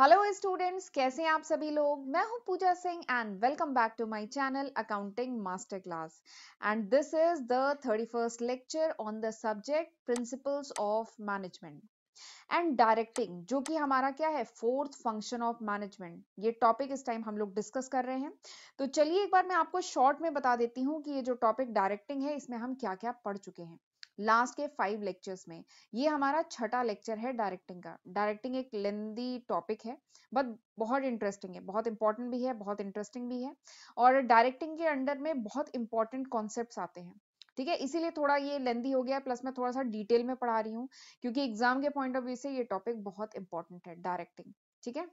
Hello students कैसे हैं आप सभी लोग मैं हूं Pooja Singh and welcome back to my channel accounting master class and this is the thirty first lecture on the subject principles of management and directing जो कि हमारा क्या है फोर्थ फंक्शन ऑफ मैनेजमेंट ये टॉपिक इस टाइम हम लोग डिस्कस कर रहे हैं तो चलिए एक बार मैं आपको शॉर्ट में बता देती हूँ कि ये जो टॉपिक डायरेक्टिंग है इसमें हम क्या क्या पढ़ चुके हैं लास्ट के फाइव लेक्चर्स में ये हमारा छठा लेक्चर है डायरेक्टिंग का डायरेक्टिंग एक लेंदी टॉपिक है बट बहुत इंटरेस्टिंग है बहुत इंपॉर्टेंट भी है बहुत इंटरेस्टिंग भी है और डायरेक्टिंग के अंडर में बहुत इंपॉर्टेंट कॉन्सेप्ट आते हैं ठीक है इसीलिए थोड़ा ये लेंदी हो गया प्लस मैं थोड़ा सा डिटेल में पढ़ा रही हूँ क्योंकि एग्जाम के पॉइंट ऑफ व्यू से ये टॉपिक बहुत इंपॉर्टेंट है डायरेक्टिंग ठीक है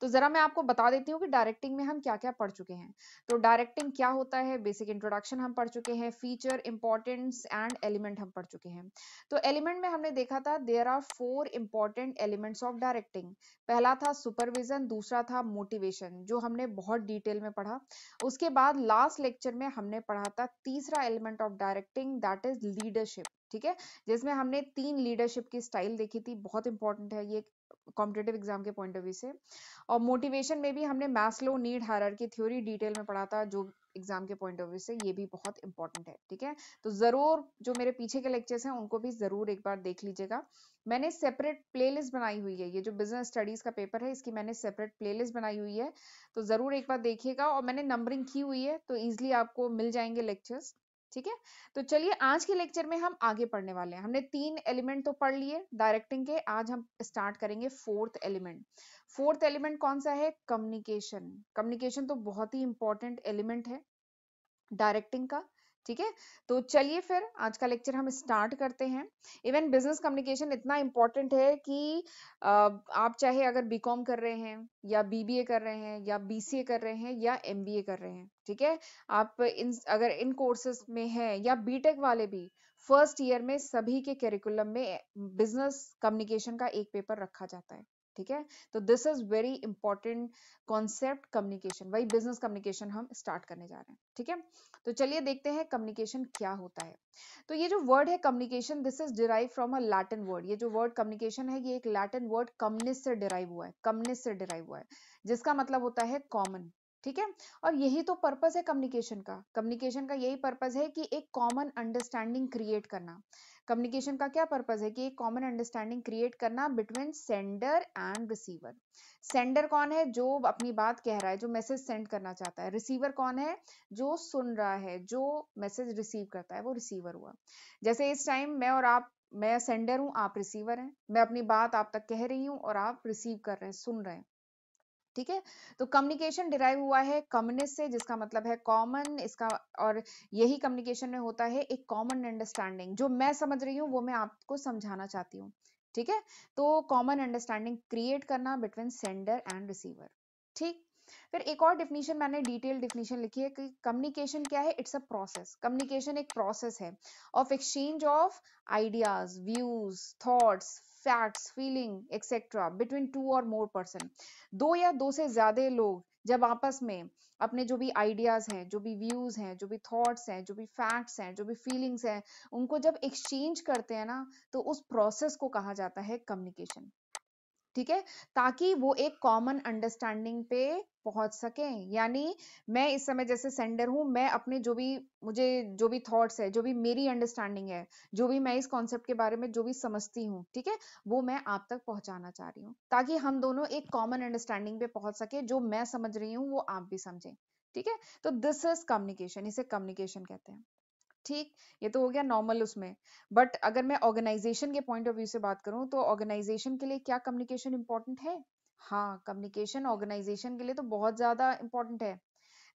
तो जरा मैं आपको बता देती हूँ कि डायरेक्टिंग में हम क्या क्या पढ़ चुके हैं तो डायरेक्टिंग क्या होता है बेसिक इंट्रोडक्शन हम पढ़ चुके हैं फीचर इंपॉर्टेंस एंड एलिमेंट हम पढ़ चुके हैं तो एलिमेंट में हमने देखा था there are four important elements of directing पहला था सुपरविजन दूसरा था मोटिवेशन जो हमने बहुत डिटेल में पढ़ा उसके बाद लास्ट लेक्चर में हमने पढ़ा था तीसरा element of directing that is leadership ठीक है जिसमें हमने तीन लीडरशिप की स्टाइल देखी थी बहुत इंपॉर्टेंट है ये कॉम्पिटेटिव एग्जाम के पॉइंट ऑफ व्यू से और मोटिवेशन में भी हमने मैसलो नीड हायर की थ्योरी डिटेल में पढ़ा था जो एग्जाम के पॉइंट ऑफ व्यू से ये भी बहुत इंपॉर्टेंट है ठीक है तो जरूर जो मेरे पीछे के लेक्चर्स हैं उनको भी जरूर एक बार देख लीजिएगा मैंने सेपरेट प्लेलिस्ट बनाई हुई है ये जो बिजनेस स्टडीज का पेपर है इसकी मैंने सेपरेट प्लेलिस्ट बनाई हुई है तो जरूर एक बार देखिएगा और मैंने नंबरिंग की हुई है तो ईजिली आपको मिल जाएंगे लेक्चर्स ठीक है तो चलिए आज के लेक्चर में हम आगे पढ़ने वाले हैं हमने तीन एलिमेंट तो पढ़ लिए डायरेक्टिंग के आज हम स्टार्ट करेंगे फोर्थ एलिमेंट फोर्थ एलिमेंट कौन सा है कम्युनिकेशन कम्युनिकेशन तो बहुत ही इंपॉर्टेंट एलिमेंट है डायरेक्टिंग का ठीक है तो चलिए फिर आज का लेक्चर हम स्टार्ट करते हैं इवन बिजनेस कम्युनिकेशन इतना इम्पोर्टेंट है कि आप चाहे अगर बीकॉम कर रहे हैं या बीबीए कर रहे हैं या बीसीए कर रहे हैं या एमबीए कर रहे हैं ठीक है आप इन अगर इन कोर्सेज में है या बीटेक वाले भी फर्स्ट ईयर में सभी के करिकुलम में बिजनेस कम्युनिकेशन का एक पेपर रखा जाता है ठीक है तो this is very important concept communication वही बिजनेस कम्युनिकेशन हम स्टार्ट करने जा रहे हैं ठीक है तो चलिए देखते हैं कम्युनिकेशन क्या होता है तो ये जो वर्ड है communication this is derive from a Latin word ये जो वर्ड कम्युनिकेशन है ये एक लैटिन वर्ड कम्युनिस्ट से डिराइव हुआ है कम्युनिस्ट से डिराइव हुआ है जिसका मतलब होता है कॉमन ठीक है और यही तो पर्पज है कम्युनिकेशन का कम्युनिकेशन का यही पर्पज है कि एक कॉमन अंडरस्टैंडिंग क्रिएट करना कम्युनिकेशन का क्या पर्पज है कि एक कॉमन अंडरस्टैंडिंग क्रिएट करना between sender and receiver sender कौन है जो अपनी बात कह रहा है जो मैसेज सेंड करना चाहता है रिसीवर कौन है जो सुन रहा है जो मैसेज रिसीव करता है वो रिसीवर हुआ जैसे इस टाइम मैं और आप मैं सेंडर हूँ आप रिसीवर हैं मैं अपनी बात आप तक कह रही हूँ और आप रिसीव कर रहे हैं सुन रहे हैं ठीक है तो कम्युनिकेशन डिराइव हुआ है कम्युनिस्ट से जिसका मतलब है कॉमन इसका और यही कम्युनिकेशन में होता है एक कॉमन अंडरस्टैंडिंग जो मैं समझ रही हूँ वो मैं आपको समझाना चाहती हूँ ठीक है तो कॉमन अंडरस्टैंडिंग क्रिएट करना बिटवीन सेंडर एंड रिसीवर ठीक फिर एक और डिफिनीशन मैंने डिटेल डिफिनीशन लिखी है कि कम्युनिकेशन क्या है इट्स अ प्रोसेस कम्युनिकेशन एक प्रोसेस है of exchange of ideas views thoughts facts feeling etcetera between two और मोर पर्सन दो या दो से ज्यादा लोग जब आपस में अपने जो भी आइडियाज हैं जो भी व्यूज हैं जो भी थॉट्स हैं जो भी फैक्ट्स हैं जो भी फीलिंग्स हैं उनको जब एक्सचेंज करते हैं ना तो उस प्रोसेस को कहा जाता है कम्युनिकेशन ठीक है ताकि वो एक कॉमन अंडरस्टैंडिंग पे पहुंच सके यानी मैं इस समय जैसे सेंडर हूं मैं अपने जो भी मुझे जो भी थॉट्स है जो भी मेरी अंडरस्टैंडिंग है जो भी मैं इस कॉन्सेप्ट के बारे में जो भी समझती हूँ ठीक है वो मैं आप तक पहुंचाना चाह रही हूँ ताकि हम दोनों एक कॉमन अंडरस्टैंडिंग पे पहुंच सके जो मैं समझ रही हूँ वो आप भी समझें ठीक है तो दिस इज कम्युनिकेशन इसे कम्युनिकेशन कहते हैं ठीक ये तो हो गया नॉर्मल उसमें बट अगर मैं ऑर्गेनाइजेशन के पॉइंट ऑफ व्यू से बात करूं तो ऑर्गेनाइजेशन के लिए क्या कम्युनिकेशन इंपॉर्टेंट है हाँ कम्युनिकेशन ऑर्गेनाइजेशन के लिए तो बहुत ज्यादा इंपॉर्टेंट है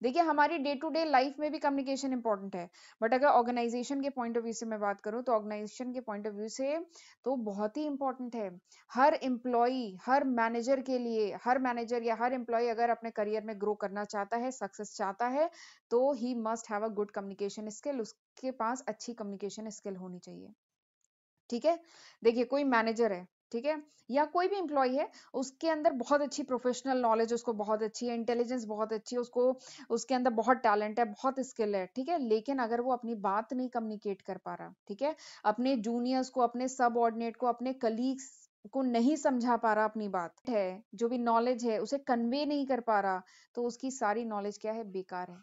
देखिए हमारी डे टू डे लाइफ में भी कम्युनिकेशन इंपॉर्टेंट है बट अगर ऑर्गेनाइजेशन के पॉइंट ऑफ व्यू से मैं बात करूँ तो ऑर्गेनाइजेशन के पॉइंट ऑफ व्यू से तो बहुत ही इंपॉर्टेंट है हर एम्प्लॉई हर मैनेजर के लिए हर मैनेजर या हर एम्प्लॉय अगर अपने करियर में ग्रो करना चाहता है सक्सेस चाहता है तो ही must have a good communication skill उसके पास अच्छी कम्युनिकेशन स्किल होनी चाहिए ठीक है देखिए कोई मैनेजर है ठीक है या कोई भी इंप्लॉय है उसके अंदर बहुत अच्छी प्रोफेशनल नॉलेज उसको बहुत अच्छी है इंटेलिजेंस बहुत अच्छी है उसको उसके अंदर बहुत टैलेंट है बहुत स्किल है ठीक है लेकिन अगर वो अपनी बात नहीं कम्युनिकेट कर पा रहा ठीक है अपने जूनियर्स को अपने सब को अपने कलीग्स को नहीं समझा पा रहा अपनी बात है जो भी नॉलेज है उसे कन्वे नहीं कर पा रहा तो उसकी सारी नॉलेज क्या है बेकार है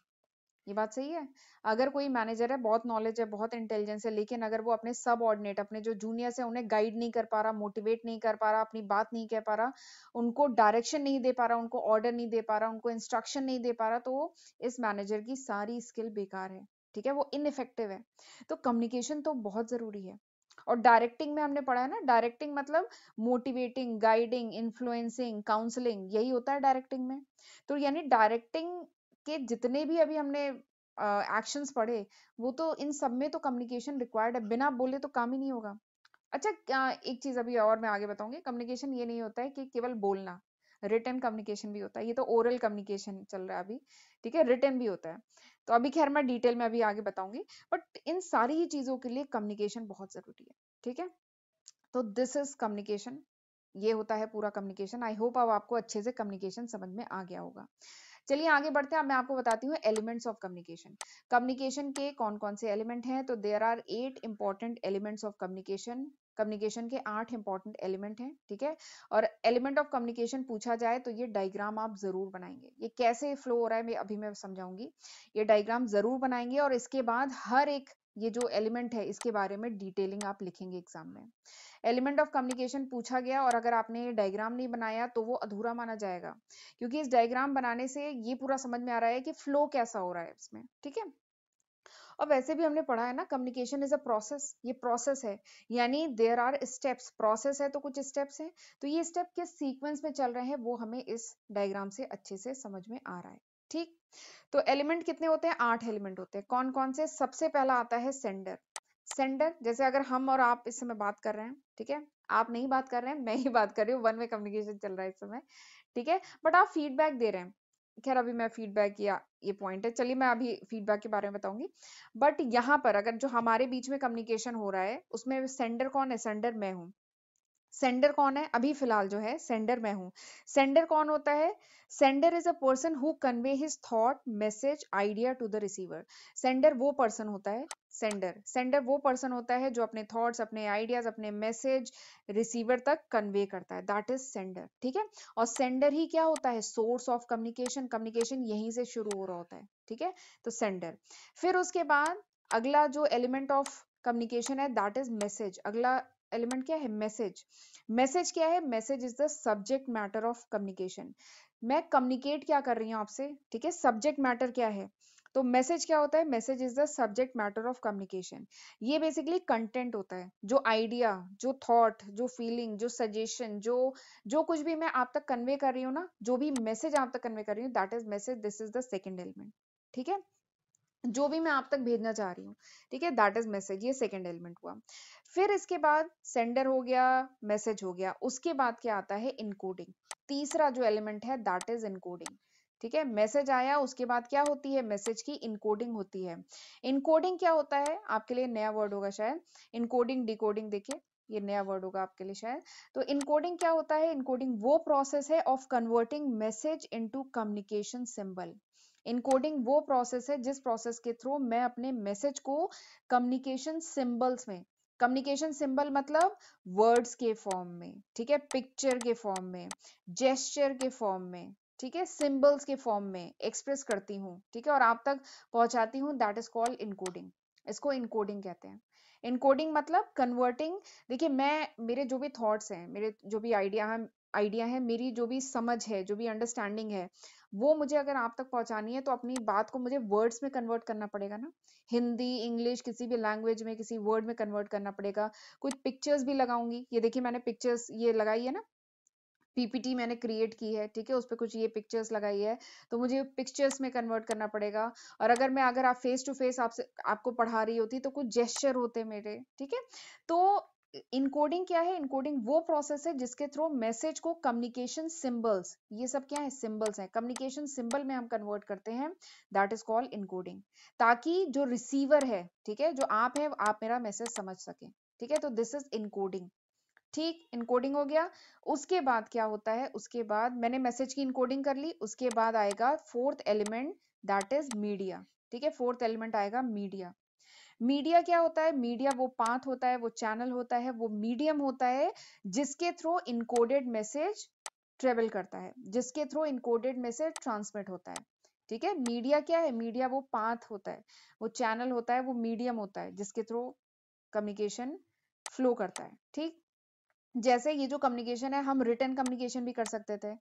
ये बात सही है अगर कोई मैनेजर है बहुत नॉलेज है बहुत इंटेलिजेंस है लेकिन अगर वो अपने सब ऑर्डिनेट अपने जो जूनियर्स है उन्हें गाइड नहीं कर पा रहा मोटिवेट नहीं कर पा रहा अपनी बात नहीं कह पा रहा उनको डायरेक्शन नहीं दे पा रहा उनको ऑर्डर नहीं दे पा रहा उनको इंस्ट्रक्शन नहीं दे पा रहा तो इस मैनेजर की सारी स्किल बेकार है ठीक है वो इनफेक्टिव है तो कम्युनिकेशन तो बहुत जरूरी है और डायरेक्टिंग में हमने पढ़ा है ना डायरेक्टिंग मतलब मोटिवेटिंग गाइडिंग इन्फ्लुएंसिंग काउंसलिंग यही होता है डायरेक्टिंग में तो यानी डायरेक्टिंग के जितने भी अभी हमने एक्शंस uh, पढ़े वो तो इन सब में तो कम्युनिकेशन रिक्वायर्ड है बिना बोले तो काम ही नहीं होगा अच्छा एक चीज अभी और मैं आगे बताऊंगी कम्युनिकेशन ये नहीं होता है कि केवल बोलना रिटर्न कम्युनिकेशन भी होता है ये तो ओरल कम्युनिकेशन चल रहा है अभी ठीक है रिटर्न भी होता है तो अभी खैर मैं डिटेल में अभी आगे बताऊंगी बट इन सारी ही चीजों के लिए कम्युनिकेशन बहुत जरूरी है ठीक है तो दिस इज कम्युनिकेशन ये होता है पूरा कम्युनिकेशन आई होप अब आपको अच्छे से कम्युनिकेशन समझ में आ गया होगा चलिए आगे बढ़ते हैं अब मैं आपको बताती हूँ एलिमेंट्स ऑफ कम्युनिकेशन कम्युनिकेशन के कौन कौन से एलिमेंट हैं तो there are eight important elements of communication communication के आठ इंपॉर्टेंट एलिमेंट हैं ठीक है और एलिमेंट ऑफ कम्युनिकेशन पूछा जाए तो ये डायग्राम आप जरूर बनाएंगे ये कैसे फ्लो हो रहा है मैं अभी मैं समझाऊंगी ये डायग्राम जरूर बनाएंगे और इसके बाद हर एक ये जो एलिमेंट है इसके बारे में डिटेलिंग आप लिखेंगे एग्जाम में एलिमेंट ऑफ कम्युनिकेशन पूछा गया और अगर आपने डायग्राम नहीं बनाया तो वो अधूरा माना जाएगा क्योंकि इस डायग्राम बनाने से ये पूरा समझ में आ रहा है कि फ्लो कैसा हो रहा है इसमें ठीक है और वैसे भी हमने पढ़ा है ना कम्युनिकेशन इज अ प्रोसेस ये प्रोसेस है यानी देर आर स्टेप्स प्रोसेस है तो कुछ स्टेप्स हैं तो ये स्टेप किस सीक्वेंस में चल रहे हैं वो हमें इस डायग्राम से अच्छे से समझ में आ रहा है ठीक तो एलिमेंट कितने होते हैं आठ एलिमेंट होते हैं कौन कौन से सबसे पहला आता है सेंडर सेंडर जैसे अगर हम और आप इस समय बात कर रहे हैं ठीक है आप नहीं बात कर रहे हैं मैं ही बात कर रही हूँ वन वे कम्युनिकेशन चल रहा है इस समय ठीक है बट आप फीडबैक दे रहे हैं खैर अभी मैं फीडबैक या ये पॉइंट है चलिए मैं अभी फीडबैक के बारे में बताऊंगी बट यहाँ पर अगर जो हमारे बीच में कम्युनिकेशन हो रहा है उसमें सेंडर कौन है सेंडर मैं हूँ सेंडर कौन है अभी फिलहाल जो है सेंडर मैं हूँ सेंडर कौन होता है sender is a person who convey his thought message idea to the receiver sender वो पर्सन होता है सेंडर सेंडर वो पर्सन होता है जो अपने थॉट्स अपने आइडियाज अपने मैसेज रिसीवर तक कन्वे करता है दैट इज सेंडर ठीक है और सेंडर ही क्या होता है सोर्स ऑफ कम्युनिकेशन कम्युनिकेशन यहीं से शुरू हो रहा होता है ठीक है तो सेंडर फिर उसके बाद अगला जो एलिमेंट ऑफ कम्युनिकेशन है दैट इज मैसेज अगला एलिमेंट क्या है मैसेज मैसेज क्या है message is the subject matter of communication मैं कम्युनिकेट क्या कर रही हूँ आपसे ठीक है सब्जेक्ट मैटर क्या है तो मैसेज क्या होता है message is the subject matter of communication ये बेसिकली कंटेंट होता है जो आइडिया जो थॉट जो फीलिंग जो सजेशन जो जो कुछ भी मैं आप तक कन्वे कर रही हूँ ना जो भी मैसेज आप तक कन्वे कर रही हूँ that is message this is the second element ठीक है जो भी मैं आप तक भेजना चाह रही हूँ ठीक है दैट इज मैसेज ये सेकेंड एलिमेंट हुआ फिर इसके बाद सेंडर हो गया मैसेज हो गया उसके बाद क्या आता है इनकोडिंग तीसरा जो एलिमेंट है दैट इज इनकोडिंग ठीक है मैसेज आया उसके बाद क्या होती है मैसेज की इनकोडिंग होती है इनकोडिंग क्या होता है आपके लिए नया वर्ड होगा शायद इनकोडिंग डिकोडिंग देखिए ये नया वर्ड होगा आपके लिए शायद तो इनकोडिंग क्या होता है इनकोडिंग वो प्रोसेस है of converting message into communication symbol encoding वो प्रोसेस है जिस प्रोसेस के थ्रू मैं अपने मैसेज को कम्युनिकेशन सिंबल्स में कम्युनिकेशन सिंबल मतलब वर्ड्स के फॉर्म में ठीक है पिक्चर के फॉर्म में जेस्चर के फॉर्म में ठीक है सिंबल्स के फॉर्म में एक्सप्रेस करती हूँ ठीक है और आप तक पहुंचाती हूँ दैट इज कॉल्ड इनकोडिंग इसको इनकोडिंग कहते हैं इनकोडिंग मतलब कन्वर्टिंग देखिए मैं मेरे जो भी थॉट्स हैं मेरे जो भी आइडिया है आइडिया है मेरी जो भी समझ है जो भी अंडरस्टैंडिंग है वो मुझे अगर आप तक पहुंचानी है तो अपनी बात को मुझे वर्ड्स में कन्वर्ट करना पड़ेगा ना हिंदी इंग्लिश किसी भी लैंग्वेज में किसी वर्ड में कन्वर्ट करना पड़ेगा कुछ पिक्चर्स भी लगाऊंगी ये देखिए मैंने पिक्चर्स ये लगाई है ना पीपीटी मैंने क्रिएट की है ठीक है उस पर कुछ ये पिक्चर्स लगाई है तो मुझे पिक्चर्स में कन्वर्ट करना पड़ेगा और अगर मैं अगर आप फेस टू फेस आपसे आपको पढ़ा रही होती तो कुछ जेस्चर होते मेरे ठीक है तो इनकोडिंग क्या है इनकोडिंग वो प्रोसेस है जिसके थ्रू मैसेज को कम्युनिकेशन सिंबल्स ये सब क्या है सिंबल्स हैं कम्युनिकेशन सिंबल में हम कन्वर्ट करते हैं दैट इज कॉल्ड इनकोडिंग ताकि जो रिसीवर है ठीक है जो आप है आप मेरा मैसेज समझ सके ठीक है तो दिस इज इनकोडिंग ठीक इनकोडिंग हो गया उसके बाद क्या होता है उसके बाद मैंने मैसेज की इनकोडिंग कर ली उसके बाद आएगा fourth element that is media ठीक है फोर्थ एलिमेंट आएगा मीडिया मीडिया क्या होता है मीडिया वो पाथ होता है वो चैनल होता है वो मीडियम होता है जिसके थ्रू इनकोडेड मैसेज ट्रेवल करता है जिसके थ्रू इनकोडेड मैसेज ट्रांसमिट होता है ठीक है मीडिया क्या है मीडिया वो पाथ होता है वो चैनल होता है वो मीडियम होता है जिसके थ्रू कम्युनिकेशन फ्लो करता है ठीक जैसे ये जो कम्युनिकेशन है हम रिटर्न कम्युनिकेशन भी कर सकते थे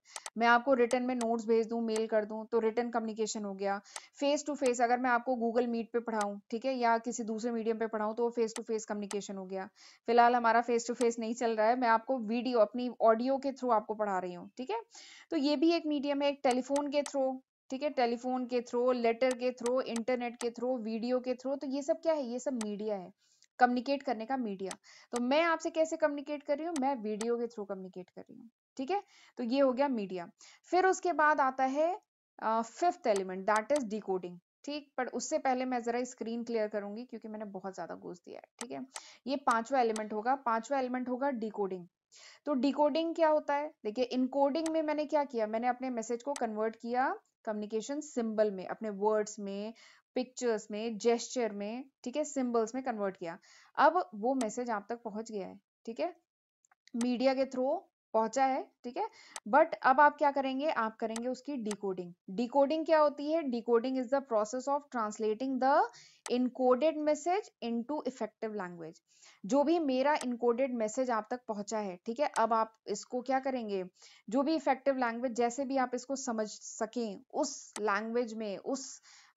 मैं आपको रिटर्न में नोट्स भेज दूं मेल कर दूं तो रिटर्न कम्युनिकेशन हो गया फेस टू फेस अगर मैं आपको गूगल मीट पे पढ़ाऊं ठीक है या किसी दूसरे मीडियम पे पढ़ाऊं तो वो फेस टू फेस कम्युनिकेशन हो गया फिलहाल हमारा फेस टू फेस नहीं चल रहा है मैं आपको वीडियो अपनी ऑडियो के थ्रू आपको पढ़ा रही हूँ ठीक है तो ये भी एक मीडियम है एक टेलीफोन के थ्रू ठीक है टेलीफोन के थ्रू लेटर के थ्रू इंटरनेट के थ्रू वीडियो के थ्रू तो ये सब क्या है ये सब मीडिया है कम्युनिकेट करने का मीडिया तो मैं आपसे कैसे कम्युनिकेट कर रही हूँ मैं वीडियो के थ्रू कम्युनिकेट कर रही हूँ ठीक है तो ये हो गया मीडिया फिर उसके बाद आता है fifth element that is D ठीक पर उससे पहले मैं जरा स्क्रीन क्लियर करूंगी क्योंकि मैंने बहुत ज्यादा घोष दिया है ठीक है ये पांचवा एलिमेंट होगा पांचवा एलिमेंट होगा डिकोडिंग तो डिकोडिंग क्या होता है देखिए इनकोडिंग में मैंने क्या किया मैंने अपने मैसेज को कन्वर्ट किया कम्युनिकेशन सिंबल में अपने वर्ड्स में पिक्चर्स में जेस्चर में ठीक है सिंबल्स में कन्वर्ट किया अब वो मैसेज आप तक पहुंच गया है ठीक है मीडिया के थ्रू पहुंचा है ठीक है बट अब आप क्या करेंगे आप करेंगे उसकी डिकोडिंग डिकोडिंग क्या होती है decoding is the process of translating the encoded message into effective language जो भी मेरा इनकोडेड मैसेज आप तक पहुंचा है ठीक है अब आप इसको क्या करेंगे जो भी इफेक्टिव लैंग्वेज जैसे भी आप इसको समझ सकें उस लैंग्वेज में उस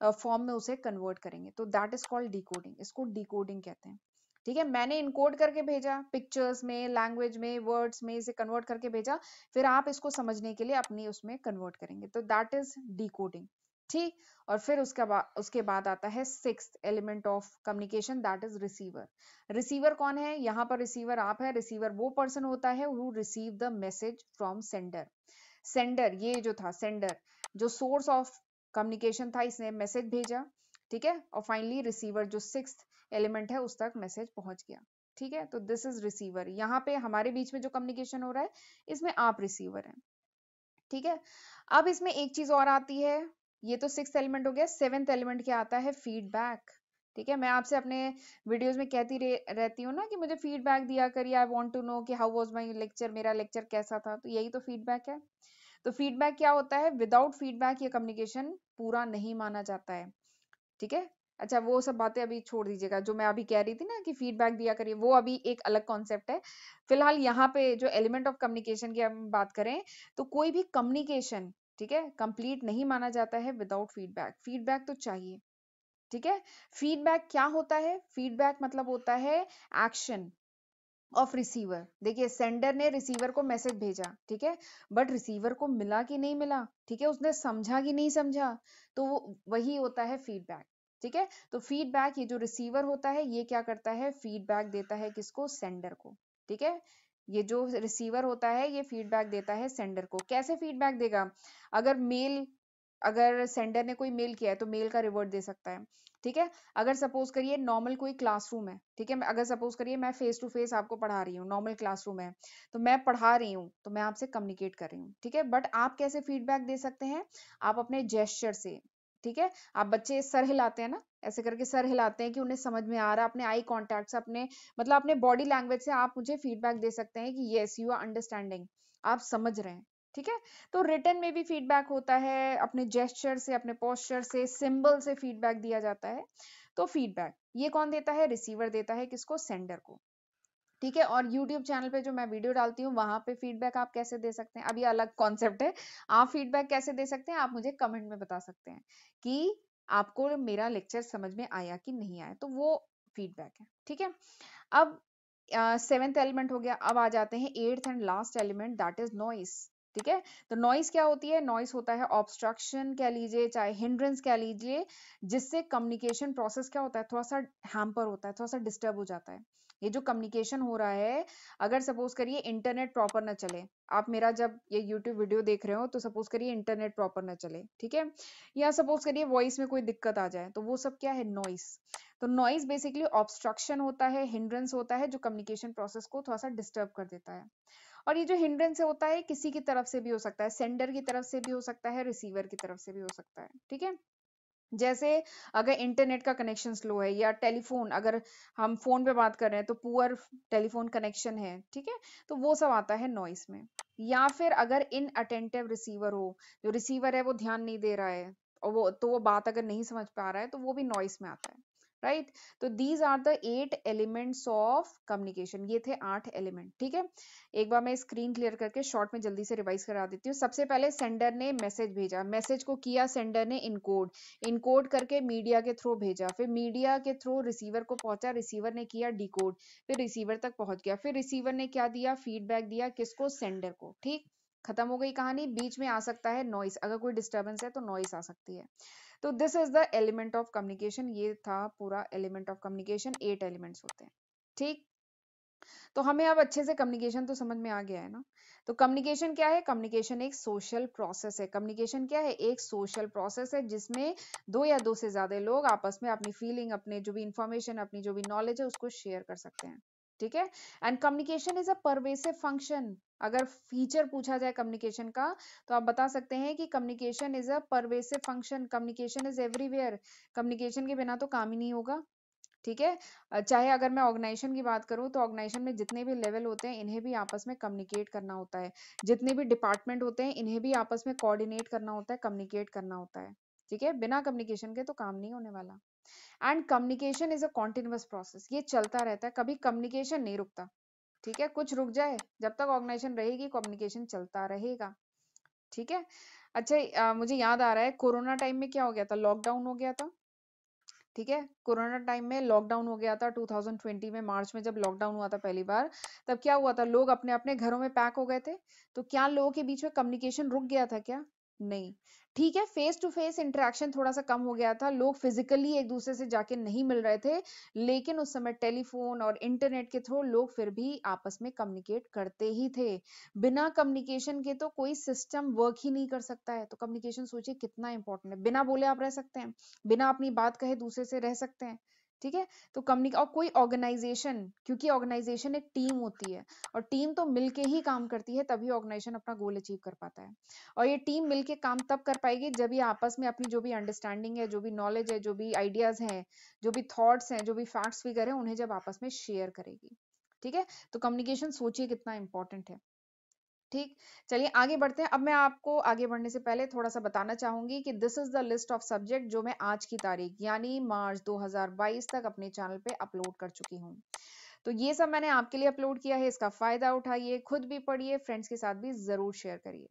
फॉर्म में उसे कन्वर्ट करेंगे तो दैट इज कॉल्ड डिकोडिंग इसको डिकोडिंग कहते हैं ठीक है मैंने इनकोड करके भेजा पिक्चर्स में लैंग्वेज में वर्ड्स में इसे कन्वर्ट करके भेजा फिर आप इसको समझने के लिए अपनी उसमें कन्वर्ट करेंगे तो दैट इज डिकोडिंग ठीक और फिर उसके बाद उसके बाद आता है six element of communication that is receiver receiver कौन है यहाँ पर रिसीवर आप है रिसीवर वो पर्सन होता है who receive the message from sender sender ये जो था सेंडर जो सोर्स ऑफ कम्युनिकेशन था इसने मैसेज भेजा ठीक है और फाइनली रिसीवर जो सिक्स एलिमेंट है उस तक मैसेज पहुंच गया ठीक है तो दिस इज रिसीवर यहाँ पे हमारे बीच में जो कम्युनिकेशन हो रहा है इसमें आप रिसीवर हैं ठीक है अब इसमें एक चीज और आती है ये तो सिक्स एलिमेंट हो गया सेवेंथ एलिमेंट क्या आता है फीडबैक ठीक है मैं आपसे अपने वीडियोस में कहती रह, रहती हूँ ना कि मुझे फीडबैक दिया करिए आई वांट टू नो कि हाउ वाज माय लेक्चर मेरा लेक्चर कैसा था तो यही तो फीडबैक है तो फीडबैक क्या होता है विदाउट फीडबैक ये कम्युनिकेशन पूरा नहीं माना जाता है ठीक है अच्छा वो सब बातें अभी छोड़ दीजिएगा जो मैं अभी कह रही थी ना कि फीडबैक दिया करिए वो अभी एक अलग कॉन्सेप्ट है फिलहाल यहाँ पे जो एलिमेंट ऑफ कम्युनिकेशन की हम बात करें तो कोई भी कम्युनिकेशन ठीक है कंप्लीट नहीं माना जाता है विदाउट फीडबैक फीडबैक तो चाहिए ठीक है फीडबैक क्या होता है फीडबैक मतलब होता है एक्शन ऑफ रिसीवर देखिए सेंडर ने रिसीवर को मैसेज भेजा ठीक है बट रिसीवर को मिला कि नहीं मिला ठीक है उसने समझा कि नहीं समझा तो वो वही होता है फीडबैक ठीक है तो फीडबैक ये जो रिसीवर होता है ये क्या करता है फीडबैक देता है किसको सेंडर को ठीक है ये जो रिसीवर होता है ये फीडबैक देता है सेंडर को कैसे फीडबैक देगा अगर मेल अगर सेंडर ने कोई मेल किया है तो मेल का रिवर्ट दे सकता है ठीक है अगर सपोज करिए नॉर्मल कोई क्लासरूम है ठीक है अगर सपोज करिए मैं फेस टू फेस आपको पढ़ा रही हूँ नॉर्मल क्लासरूम है तो मैं पढ़ा रही हूँ तो मैं आपसे कम्युनिकेट कर रही हूँ ठीक है बट आप कैसे फीडबैक दे सकते हैं आप अपने जेस्चर से ठीक है आप बच्चे सर हिलाते हैं ना ऐसे करके सर हिलाते हैं कि उन्हें समझ में आ रहा है अपने आई कॉन्टैक्ट से अपने मतलब अपने बॉडी लैंग्वेज से आप मुझे फीडबैक दे सकते हैं कि येस यू आर अंडरस्टैंडिंग आप समझ रहे हैं ठीक है तो रिटर्न में भी फीडबैक होता है अपने जेस्टर से अपने पोस्टर से सिंबल से फीडबैक दिया जाता है तो फीडबैक ये कौन देता है रिसीवर देता है किसको सेंडर को ठीक है और YouTube चैनल पे जो मैं वीडियो डालती हूँ वहां पे फीडबैक आप कैसे दे सकते हैं अभी अलग कॉन्सेप्ट है आप फीडबैक कैसे दे सकते हैं आप मुझे कमेंट में बता सकते हैं कि आपको मेरा लेक्चर समझ में आया कि नहीं आया तो वो फीडबैक है ठीक है अब सेवेंथ uh, एलिमेंट हो गया अब आ जाते हैं eighth and last element that is noise ठीक है तो नॉइस क्या होती है नॉइस होता है ऑब्स्ट्रक्शन कह लीजिए चाहे हिंड्रेंस कह लीजिए जिससे कम्युनिकेशन प्रोसेस क्या होता है थोड़ा सा हैम्पर होता है थोड़ा सा डिस्टर्ब हो जाता है ये जो कम्युनिकेशन हो रहा है अगर सपोज करिए इंटरनेट प्रॉपर ना चले आप मेरा जब ये यूट्यूब वीडियो देख रहे हो तो सपोज करिए इंटरनेट प्रॉपर ना चले ठीक है या सपोज करिए वॉइस में कोई दिक्कत आ जाए तो वो सब क्या है नॉइस तो नॉइस बेसिकली ऑब्स्ट्रक्शन होता है हिंड्रेंस होता है जो कम्युनिकेशन प्रोसेस को थोड़ा सा डिस्टर्ब कर देता है और ये जो हिंड्रेंस होता है किसी की तरफ से भी हो सकता है सेंडर की तरफ से भी हो सकता है रिसीवर की तरफ से भी हो सकता है ठीक है जैसे अगर इंटरनेट का कनेक्शन स्लो है या टेलीफोन अगर हम फोन पे बात कर रहे हैं तो पुअर टेलीफोन कनेक्शन है ठीक है तो वो सब आता है नॉइस में या फिर अगर इन अटेंटिव रिसीवर हो जो रिसीवर है वो ध्यान नहीं दे रहा है और वो तो वो बात अगर नहीं समझ पा रहा है तो वो भी नॉइस में आता है राइट right? तो these are the eight elements of communication ये थे आठ एलिमेंट ठीक है एक बार मैं स्क्रीन क्लियर करके शॉर्ट में जल्दी से रिवाइज करा देती हूँ सबसे पहले सेंडर ने मैसेज भेजा मैसेज को किया सेंडर ने इनकोड इनकोड करके मीडिया के थ्रू भेजा फिर मीडिया के थ्रू रिसीवर को पहुंचा रिसीवर ने किया डिकोड फिर रिसीवर तक पहुंच गया फिर रिसीवर ने क्या दिया फीडबैक दिया किसको सेंडर को ठीक खत्म हो गई कहानी बीच में आ सकता है नॉइस अगर कोई डिस्टर्बेंस है तो नॉइस आ सकती है तो this is the element of communication ये था पूरा element of communication eight elements होते हैं ठीक तो हमें अब अच्छे से कम्युनिकेशन तो समझ में आ गया है ना तो कम्युनिकेशन क्या है कम्युनिकेशन एक सोशल प्रोसेस है कम्युनिकेशन क्या है एक सोशल प्रोसेस है जिसमें दो या दो से ज्यादा लोग आपस में अपनी फीलिंग अपने जो भी इंफॉर्मेशन अपनी जो भी नॉलेज है उसको शेयर कर सकते हैं ठीक है and communication is a pervasive function अगर फीचर पूछा जाए कम्युनिकेशन का तो आप बता सकते हैं कि communication is a pervasive function communication is everywhere communication के बिना तो काम ही नहीं होगा ठीक है चाहे अगर मैं ऑर्गेनाइजेशन की बात करूं तो ऑर्गेनाइजेशन में जितने भी लेवल होते हैं इन्हें भी आपस में कम्युनिकेट करना होता है जितने भी डिपार्टमेंट होते हैं इन्हें भी आपस में कोऑर्डिनेट करना होता है कम्युनिकेट करना होता है ठीक है बिना कम्युनिकेशन के तो काम नहीं होने वाला and communication is a continuous process ये चलता रहता है कभी कम्युनिकेशन नहीं रुकता ठीक है कुछ रुक जाए जब तक ऑर्गेनाइजेशन रहेगी कम्युनिकेशन चलता रहेगा ठीक है अच्छा आ, मुझे याद आ रहा है कोरोना टाइम में क्या हो गया था लॉकडाउन हो गया था ठीक है कोरोना टाइम में लॉकडाउन हो गया था 2020 में मार्च में जब लॉकडाउन हुआ था पहली बार तब क्या हुआ था लोग अपने अपने घरों में पैक हो गए थे तो क्या लोगों के बीच में कम्युनिकेशन रुक गया था क्या नहीं ठीक है फेस टू फेस इंटरेक्शन थोड़ा सा कम हो गया था लोग फिजिकली एक दूसरे से जाके नहीं मिल रहे थे लेकिन उस समय टेलीफोन और इंटरनेट के थ्रू लोग फिर भी आपस में कम्युनिकेट करते ही थे बिना कम्युनिकेशन के तो कोई सिस्टम वर्क ही नहीं कर सकता है तो कम्युनिकेशन सोचिए कितना इंपॉर्टेंट है बिना बोले आप रह सकते हैं बिना अपनी बात कहे दूसरे से रह सकते हैं ठीक है तो कम्युनिक और कोई ऑर्गेनाइजेशन क्योंकि ऑर्गेनाइजेशन एक टीम होती है और टीम तो मिलके ही काम करती है तभी ऑर्गेनाइजेशन अपना गोल अचीव कर पाता है और ये टीम मिलके काम तब कर पाएगी जब ये आपस में अपनी जो भी अंडरस्टैंडिंग है जो भी नॉलेज है जो भी आइडियाज हैं जो भी थॉट्स हैं जो भी फैक्ट्स फिगर है उन्हें जब आपस में शेयर करेगी ठीक है तो कम्युनिकेशन सोचिए कितना इंपॉर्टेंट है ठीक चलिए आगे बढ़ते हैं अब मैं आपको आगे बढ़ने से पहले थोड़ा सा बताना चाहूंगी कि this is the list of subject जो मैं आज की तारीख यानी मार्च 2022 तक अपने चैनल पे अपलोड कर चुकी हूँ तो ये सब मैंने आपके लिए अपलोड किया है इसका फायदा उठाइए खुद भी पढ़िए फ्रेंड्स के साथ भी जरूर शेयर करिए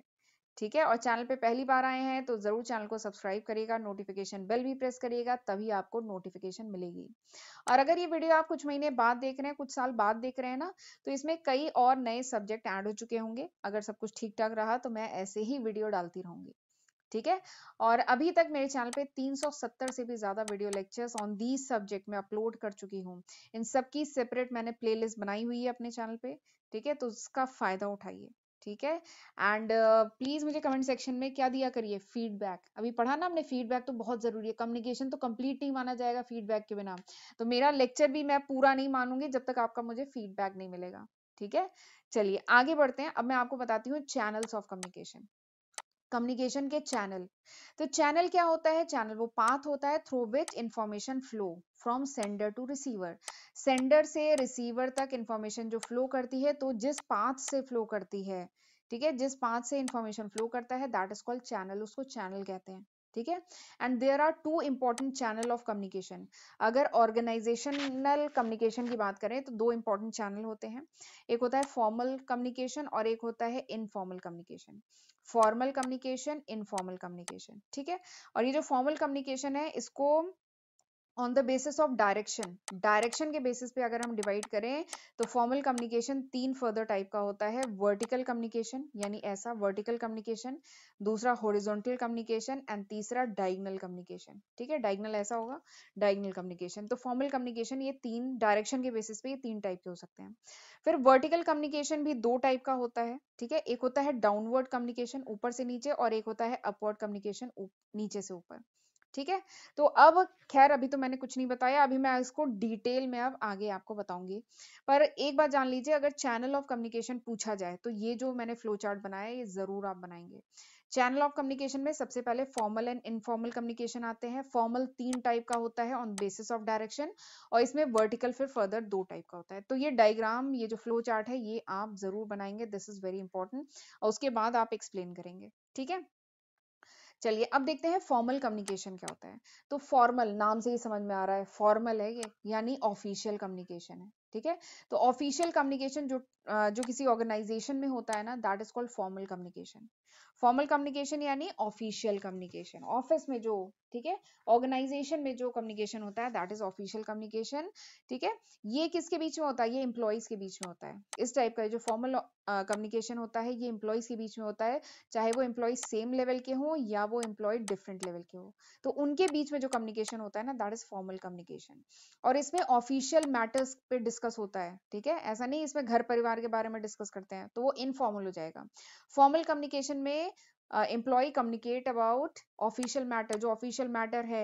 ठीक है और चैनल पे पहली बार आए हैं तो जरूर चैनल को सब्सक्राइब करिएगा नोटिफिकेशन बेल भी प्रेस करिएगा तभी आपको नोटिफिकेशन मिलेगी और अगर ये वीडियो आप कुछ महीने बाद देख रहे हैं कुछ साल बाद देख रहे हैं ना तो इसमें कई और नए सब्जेक्ट ऐड हो चुके होंगे अगर सब कुछ ठीक ठाक रहा तो मैं ऐसे ही वीडियो डालती रहूंगी ठीक है और अभी तक मेरे चैनल पे 370 से भी ज्यादा video lectures on these subject में अपलोड कर चुकी हूँ इन सब की सेपरेट मैंने प्लेलिस्ट बनाई हुई है अपने चैनल पे ठीक है तो उसका फायदा उठाइए ठीक है एंड प्लीज uh, मुझे कमेंट सेक्शन में क्या दिया करिए फीडबैक अभी पढ़ा ना हमने फीडबैक तो बहुत जरूरी है कम्युनिकेशन तो कम्प्लीट नहीं माना जाएगा फीडबैक के बिना तो मेरा लेक्चर भी मैं पूरा नहीं मानूंगी जब तक आपका मुझे फीडबैक नहीं मिलेगा ठीक है चलिए आगे बढ़ते हैं अब मैं आपको बताती हूँ चैनल्स ऑफ कम्युनिकेशन कम्युनिकेशन के चैनल तो चैनल क्या होता है चैनल वो पाथ होता है through which information flow from sender to receiver sender से रिसीवर तक इंफॉर्मेशन जो फ्लो करती है तो जिस पाथ से फ्लो करती है ठीक है जिस पाथ से इंफॉर्मेशन फ्लो करता है दैट इज कॉल्ड चैनल उसको चैनल कहते हैं ठीक है and there are two important channel of communication अगर ऑर्गेनाइजेशनल कम्युनिकेशन की बात करें तो दो इंपॉर्टेंट चैनल होते हैं एक होता है फॉर्मल कम्युनिकेशन और एक होता है informal communication formal communication informal communication ठीक है और ये जो फॉर्मल कम्युनिकेशन है इसको on the basis of direction direction के बेसिस पे अगर हम डिवाइड करें तो फॉर्मल कम्युनिकेशन तीन फर्दर टाइप का होता है वर्टिकल कम्युनिकेशन यानी ऐसा वर्टिकल कम्युनिकेशन दूसरा हॉरिजॉन्टल कम्युनिकेशन एंड तीसरा डायगनल कम्युनिकेशन ठीक है डायगनल ऐसा होगा डायगनल कम्युनिकेशन तो फॉर्मल कम्युनिकेशन ये तीन डायरेक्शन के बेसिस पे ये तीन टाइप के हो सकते हैं फिर वर्टिकल कम्युनिकेशन भी दो टाइप का होता है ठीक है एक होता है डाउनवर्ड कम्युनिकेशन ऊपर से नीचे और एक होता है अपवर्ड कम्युनिकेशन नीचे से ऊपर ठीक है तो अब खैर अभी तो मैंने कुछ नहीं बताया अभी मैं इसको डिटेल में अब आगे आपको बताऊंगी पर एक बात जान लीजिए अगर चैनल ऑफ कम्युनिकेशन पूछा जाए तो ये जो मैंने फ्लो चार्ट बनाया ये जरूर आप बनाएंगे चैनल ऑफ कम्युनिकेशन में सबसे पहले फॉर्मल एंड इनफॉर्मल कम्युनिकेशन आते हैं फॉर्मल तीन टाइप का होता है ऑन बेसिस ऑफ डायरेक्शन और इसमें वर्टिकल फिर फर्दर दो टाइप का होता है तो ये डायग्राम ये जो फ्लो चार्ट है ये आप जरूर बनाएंगे दिस इज वेरी इंपॉर्टेंट और उसके बाद आप एक्सप्लेन करेंगे ठीक है चलिए अब देखते हैं फॉर्मल कम्युनिकेशन क्या होता है तो फॉर्मल नाम से ही समझ में आ रहा है फॉर्मल है ये यानी ऑफिशियल कम्युनिकेशन है ठीक है तो ऑफिशियल कम्युनिकेशन जो जो किसी ऑर्गेनाइजेशन में होता है ना that is called formal communication formal communication यानी ऑफिशियल कम्युनिकेशन ऑफिस में जो ठीक है ऑर्गेनाइजेशन में जो कम्युनिकेशन होता है दैट इज ऑफिशियल कम्युनिकेशन ठीक है ये किसके बीच में होता है ये एम्प्लॉयज के बीच में होता है इस टाइप का जो फॉर्मल कम्युनिकेशन uh, होता है ये एम्प्लॉयज के बीच में होता है चाहे वो एम्प्लॉय सेम लेवल के हों या वो एम्प्लॉय डिफरेंट लेवल के हो तो उनके बीच में जो कम्युनिकेशन होता है ना दैट इज फॉर्मल कम्युनिकेशन और इसमें ऑफिशियल मैटर्स पे डिस्कस होता है ठीक है ऐसा नहीं इसमें घर परिवार के बारे में डिस्कस करते हैं तो वो इनफॉर्मल हो जाएगा फॉर्मल कम्युनिकेशन में employ communicate about official matter जो ऑफिशियल मैटर है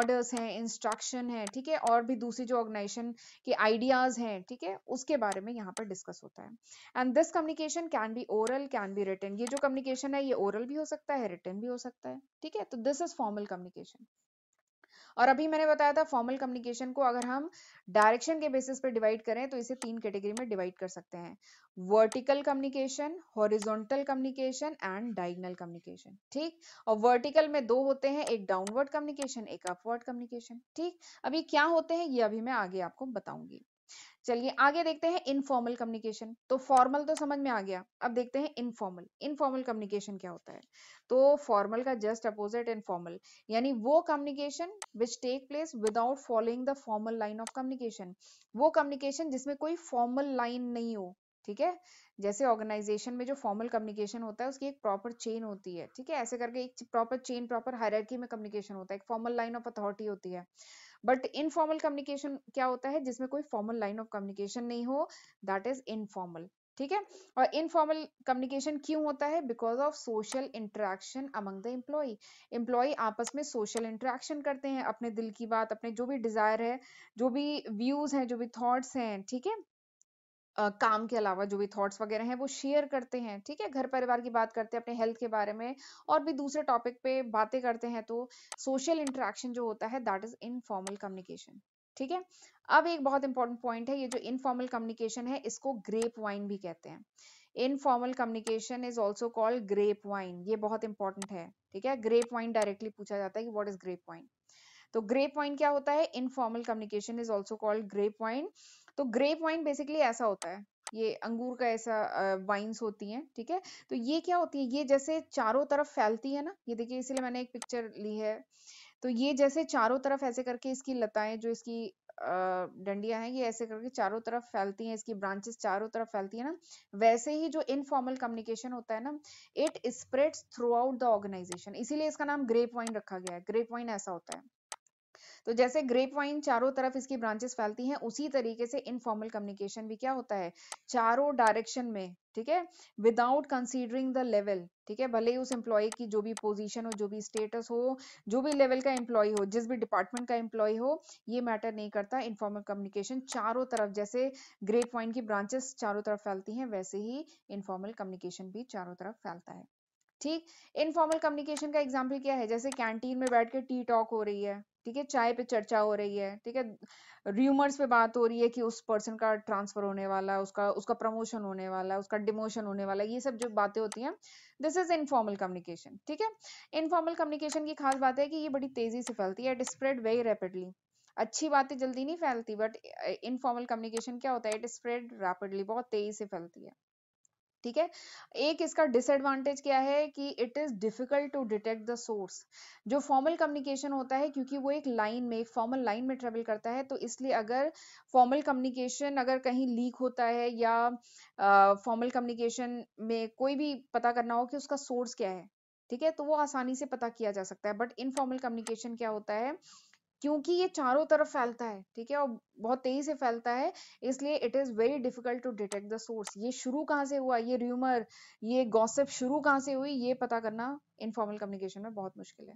ऑर्डर्स हैं इंस्ट्रक्शन है ठीक है और भी दूसरी जो ऑर्गेनाइजेशन के आइडियाज हैं ठीक है उसके बारे में यहाँ पर डिस्कस होता है and this communication can be oral can be written ये जो कम्युनिकेशन है ये ओरल भी हो सकता है रिटर्न भी हो सकता है ठीक है तो दिस इज फॉर्मल कम्युनिकेशन और अभी मैंने बताया था फॉर्मल कम्युनिकेशन को अगर हम डायरेक्शन के बेसिस पर डिवाइड करें तो इसे तीन कैटेगरी में डिवाइड कर सकते हैं vertical communication horizontal communication and diagonal communication ठीक और वर्टिकल में दो होते हैं एक डाउनवर्ड कम्युनिकेशन एक अपवर्ड कम्युनिकेशन ठीक अभी क्या होते हैं ये अभी मैं आगे आपको बताऊंगी चलिए आगे देखते हैं इनफॉर्मल कम्युनिकेशन तो फॉर्मल तो समझ में आ गया अब देखते हैं इनफॉर्मल इनफॉर्मल कम्युनिकेशन क्या होता है तो फॉर्मल का जस्ट अपोजिट इनफॉर्मल यानी वो communication which take place without following the formal line of communication वो कम्युनिकेशन जिसमें कोई फॉर्मल लाइन नहीं हो ठीक है जैसे ऑर्गेनाइजेशन में जो फॉर्मल कम्युनिकेशन होता है उसकी एक प्रॉपर चेन होती है ठीक है ऐसे करके एक प्रॉपर चेन प्रॉपर हायरकी में कम्युनिकेशन होता है एक फॉर्मल लाइन ऑफ अथॉरिटी होती है बट इनफॉर्मल कम्युनिकेशन क्या होता है जिसमें कोई फॉर्मल लाइन ऑफ कम्युनिकेशन नहीं हो दैट इज इनफॉर्मल ठीक है और इनफॉर्मल कम्युनिकेशन क्यों होता है because of social interaction among the employ employ आपस में सोशल इंटरेक्शन करते हैं अपने दिल की बात अपने जो भी डिजायर है जो भी व्यूज हैं जो भी थॉट्स हैं ठीक है काम के अलावा जो भी थॉट्स वगैरह हैं वो शेयर करते हैं ठीक है घर परिवार की बात करते हैं अपने हेल्थ के बारे में और भी दूसरे टॉपिक पे बातें करते हैं तो सोशल इंटरेक्शन जो होता है दैट इज इनफॉर्मल कम्युनिकेशन ठीक है अब एक बहुत इंपॉर्टेंट पॉइंट है ये जो इनफॉर्मल कम्युनिकेशन है इसको ग्रेप वाइन भी कहते हैं informal communication is also called grape vine ये बहुत इंपॉर्टेंट है ठीक है ग्रेप वाइन डायरेक्टली पूछा जाता है कि वॉट इज ग्रेप वाइन तो ग्रेप वाइन क्या होता है informal communication is also called grape vine तो ग्रेप वाइन बेसिकली ऐसा होता है ये अंगूर का ऐसा वाइन्स होती हैं ठीक है तो ये क्या होती है ये जैसे चारों तरफ फैलती है ना ये देखिए इसलिए मैंने एक पिक्चर ली है तो ये जैसे चारों तरफ ऐसे करके इसकी लताएं जो इसकी डंडियां हैं ये ऐसे करके चारों तरफ फैलती हैं इसकी ब्रांचेस चारों तरफ फैलती है ना वैसे ही जो इनफॉर्मल कम्युनिकेशन होता है ना it spreads throughout the organization इसीलिए इसका नाम ग्रेप वाइन रखा गया है ग्रेप वाइन ऐसा होता है तो जैसे ग्रेप वाइन चारों तरफ इसकी ब्रांचेस फैलती हैं उसी तरीके से इनफॉर्मल कम्युनिकेशन भी क्या होता है चारों डायरेक्शन में ठीक है विदाउट कंसीडरिंग द लेवल ठीक है भले ही उस एम्प्लॉय की जो भी पोजीशन हो जो भी स्टेटस हो जो भी लेवल का एम्प्लॉय हो जिस भी डिपार्टमेंट का एम्प्लॉय हो ये मैटर नहीं करता इनफॉर्मल कम्युनिकेशन चारों तरफ जैसे ग्रेप वाइन की ब्रांचेस चारों तरफ फैलती हैं वैसे ही इनफॉर्मल कम्युनिकेशन भी चारों तरफ फैलता है ठीक इनफॉर्मल कम्युनिकेशन का एग्जाम्पल क्या है जैसे कैंटीन में बैठ के टी टॉक हो रही है ठीक है चाय पे चर्चा हो रही है ठीक है र्यूमर्स पे बात हो रही है कि उस पर्सन का ट्रांसफर होने वाला है उसका उसका प्रमोशन होने वाला है उसका डिमोशन होने वाला है ये सब जो बातें होती हैं दिस इज इनफॉर्मल कम्युनिकेशन ठीक है इनफॉर्मल कम्युनिकेशन की खास बात है कि ये बड़ी तेजी से फैलती है इट स्प्रेड वेरी रैपिडली अच्छी बातें जल्दी नहीं फैलती बट इनफॉर्मल कम्युनिकेशन क्या होता है इट स्प्रेड रैपिडली बहुत तेजी से फैलती है ठीक है एक इसका डिसएडवांटेज क्या है कि it is difficult to detect the source जो फॉर्मल कम्युनिकेशन होता है क्योंकि वो एक लाइन में एक फॉर्मल लाइन में ट्रेवल करता है तो इसलिए अगर फॉर्मल कम्युनिकेशन अगर कहीं लीक होता है या फॉर्मल uh, कम्युनिकेशन में कोई भी पता करना हो कि उसका सोर्स क्या है ठीक है तो वो आसानी से पता किया जा सकता है बट इनफॉर्मल कम्युनिकेशन क्या होता है क्योंकि ये चारों तरफ फैलता है ठीक है और बहुत तेजी से फैलता है इसलिए it is very difficult to detect the source ये शुरू कहाँ से हुआ ये र्यूमर ये गॉसिप शुरू कहाँ से हुई ये पता करना इनफॉर्मल कम्युनिकेशन में बहुत मुश्किल है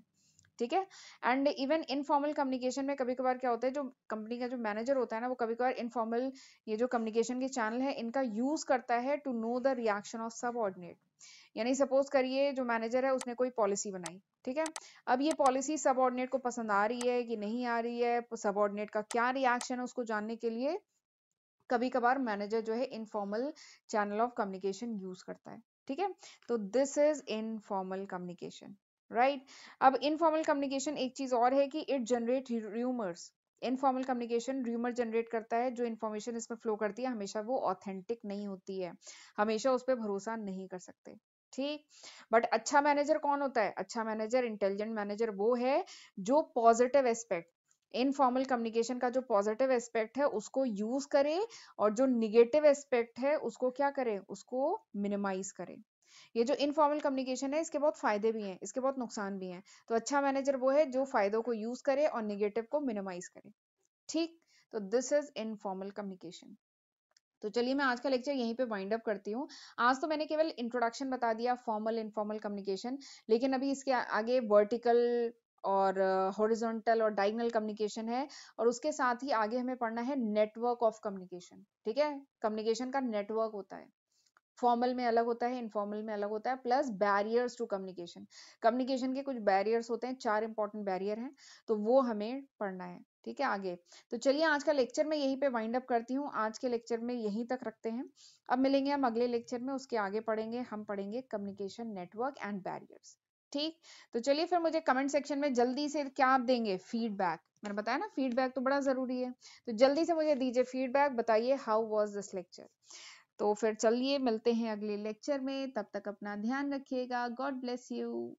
ठीक है एंड इवन इनफॉर्मल कम्युनिकेशन में कभी कभार क्या होता है जो कंपनी का जो मैनेजर होता है ना वो कभी कभार इनफॉर्मल ये जो कम्युनिकेशन के चैनल है इनका यूज करता है to know the reaction of subordinate यानी सपोज करिए जो मैनेजर है उसने कोई पॉलिसी बनाई ठीक है अब ये पॉलिसी सबऑर्डिनेट को पसंद आ रही है कि नहीं आ रही है सबऑर्डिनेट का क्या रिएक्शन है उसको जानने के लिए कभी कभार मैनेजर जो है informal channel of communication use करता है ठीक है तो this is informal communication right अब इनफॉर्मल कम्युनिकेशन एक चीज और है कि it generate rumours informal communication rumour generate करता है जो इन्फॉर्मेशन इसमें फ्लो करती है हमेशा वो ऑथेंटिक नहीं होती है हमेशा उस पर भरोसा नहीं कर सकते ठीक बट अच्छा मैनेजर कौन होता है अच्छा मैनेजर इंटेलिजेंट मैनेजर वो है जो पॉजिटिव एस्पेक्ट इनफॉर्मल कम्युनिकेशन का जो पॉजिटिव एस्पेक्ट है उसको यूज करे और जो निगेटिव एस्पेक्ट है उसको क्या करे उसको मिनिमाइज करे ये जो इनफॉर्मल कम्युनिकेशन है इसके बहुत फायदे भी हैं इसके बहुत नुकसान भी हैं तो अच्छा मैनेजर वो है जो फायदों को यूज करे और निगेटिव को मिनिमाइज करे ठीक तो दिस इज इनफॉर्मल कम्युनिकेशन तो चलिए मैं आज का लेक्चर यहीं पे वाइंड अप करती हूँ आज तो मैंने केवल इंट्रोडक्शन बता दिया फॉर्मल इनफॉर्मल कम्युनिकेशन लेकिन अभी इसके आगे वर्टिकल और हॉरिजॉन्टल uh, और डायगनल कम्युनिकेशन है और उसके साथ ही आगे हमें पढ़ना है नेटवर्क ऑफ कम्युनिकेशन ठीक है कम्युनिकेशन का नेटवर्क होता है फॉर्मल में अलग होता है इनफॉर्मल में अलग होता है plus barriers to communication communication के कुछ बैरियर्स होते हैं चार इंपॉर्टेंट बैरियर हैं तो वो हमें पढ़ना है ठीक है आगे तो चलिए आज का लेक्चर मैं यहीं पे वाइंड अप करती हूँ आज के लेक्चर में यहीं तक रखते हैं अब मिलेंगे हम अगले लेक्चर में उसके आगे पढ़ेंगे हम पढ़ेंगे कम्युनिकेशन नेटवर्क एंड बैरियर्स ठीक तो चलिए फिर मुझे कमेंट सेक्शन में जल्दी से क्या आप देंगे फीडबैक मैंने बताया ना फीडबैक तो बड़ा जरूरी है तो जल्दी से मुझे दीजिए फीडबैक बताइए हाउ वॉज दिस लेक्चर तो फिर चलिए मिलते हैं अगले लेक्चर में तब तक अपना ध्यान रखिएगा गॉड ब्लेस यू